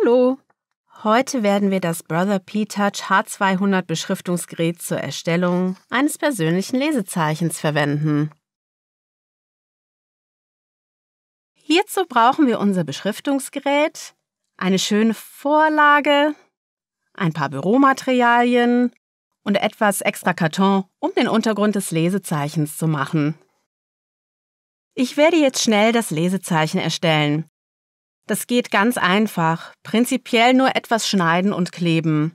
Hallo! Heute werden wir das Brother P-Touch H200 Beschriftungsgerät zur Erstellung eines persönlichen Lesezeichens verwenden. Hierzu brauchen wir unser Beschriftungsgerät, eine schöne Vorlage, ein paar Büromaterialien und etwas extra Karton, um den Untergrund des Lesezeichens zu machen. Ich werde jetzt schnell das Lesezeichen erstellen. Das geht ganz einfach. Prinzipiell nur etwas schneiden und kleben.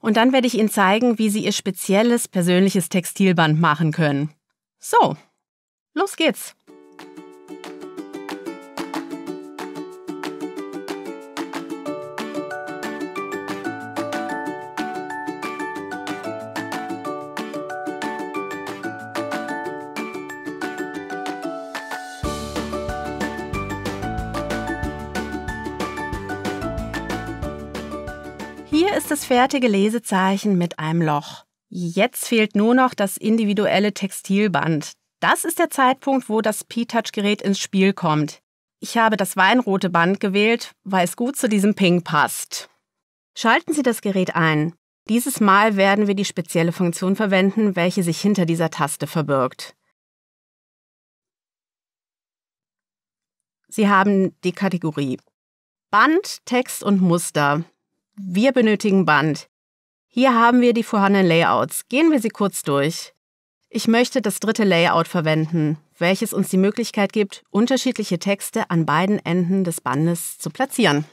Und dann werde ich Ihnen zeigen, wie Sie Ihr spezielles persönliches Textilband machen können. So, los geht's. Hier ist das fertige Lesezeichen mit einem Loch. Jetzt fehlt nur noch das individuelle Textilband. Das ist der Zeitpunkt, wo das P-Touch-Gerät ins Spiel kommt. Ich habe das weinrote Band gewählt, weil es gut zu diesem Ping passt. Schalten Sie das Gerät ein. Dieses Mal werden wir die spezielle Funktion verwenden, welche sich hinter dieser Taste verbirgt. Sie haben die Kategorie Band, Text und Muster. Wir benötigen Band. Hier haben wir die vorhandenen Layouts. Gehen wir sie kurz durch. Ich möchte das dritte Layout verwenden, welches uns die Möglichkeit gibt, unterschiedliche Texte an beiden Enden des Bandes zu platzieren.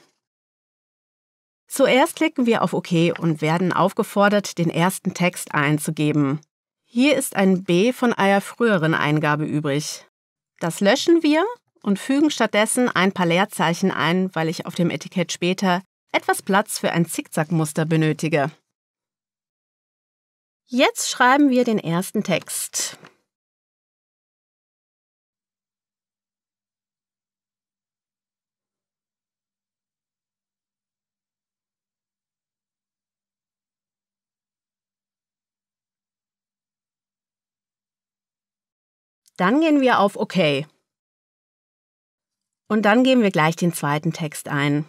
Zuerst klicken wir auf OK und werden aufgefordert, den ersten Text einzugeben. Hier ist ein B von einer früheren Eingabe übrig. Das löschen wir und fügen stattdessen ein paar Leerzeichen ein, weil ich auf dem Etikett später etwas Platz für ein Zickzackmuster benötige. Jetzt schreiben wir den ersten Text. Dann gehen wir auf OK. Und dann geben wir gleich den zweiten Text ein.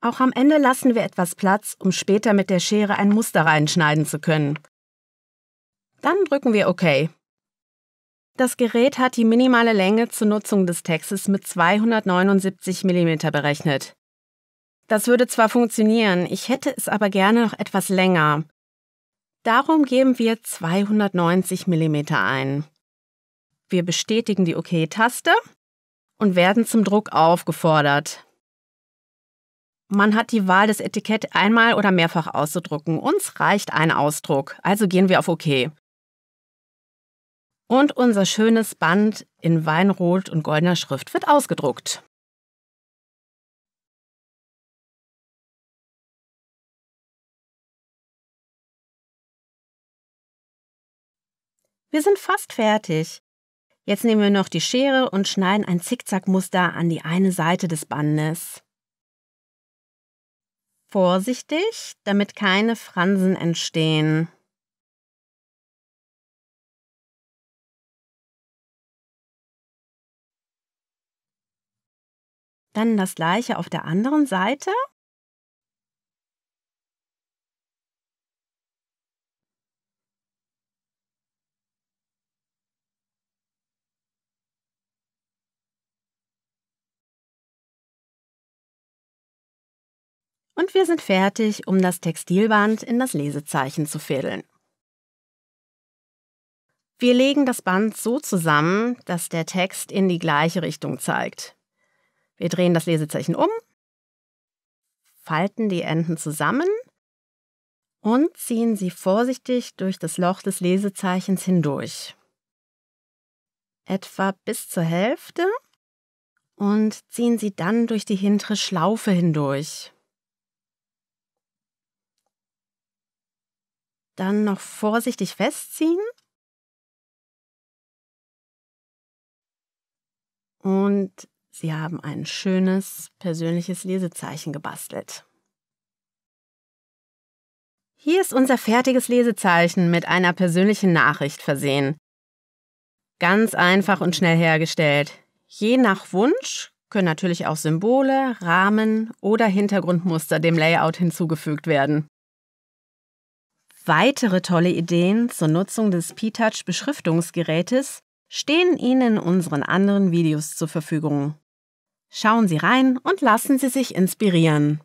Auch am Ende lassen wir etwas Platz, um später mit der Schere ein Muster reinschneiden zu können. Dann drücken wir OK. Das Gerät hat die minimale Länge zur Nutzung des Textes mit 279 mm berechnet. Das würde zwar funktionieren, ich hätte es aber gerne noch etwas länger. Darum geben wir 290 mm ein. Wir bestätigen die OK-Taste OK und werden zum Druck aufgefordert. Man hat die Wahl, das Etikett einmal oder mehrfach auszudrucken. Uns reicht ein Ausdruck, also gehen wir auf OK. Und unser schönes Band in Weinrot und goldener Schrift wird ausgedruckt. Wir sind fast fertig. Jetzt nehmen wir noch die Schere und schneiden ein Zickzackmuster an die eine Seite des Bandes. Vorsichtig, damit keine Fransen entstehen. Dann das gleiche auf der anderen Seite und wir sind fertig, um das Textilband in das Lesezeichen zu fädeln. Wir legen das Band so zusammen, dass der Text in die gleiche Richtung zeigt. Wir drehen das Lesezeichen um, falten die Enden zusammen und ziehen sie vorsichtig durch das Loch des Lesezeichens hindurch. Etwa bis zur Hälfte und ziehen sie dann durch die hintere Schlaufe hindurch. Dann noch vorsichtig festziehen. Und Sie haben ein schönes persönliches Lesezeichen gebastelt. Hier ist unser fertiges Lesezeichen mit einer persönlichen Nachricht versehen. Ganz einfach und schnell hergestellt. Je nach Wunsch können natürlich auch Symbole, Rahmen oder Hintergrundmuster dem Layout hinzugefügt werden. Weitere tolle Ideen zur Nutzung des P-Touch Beschriftungsgerätes stehen Ihnen in unseren anderen Videos zur Verfügung. Schauen Sie rein und lassen Sie sich inspirieren.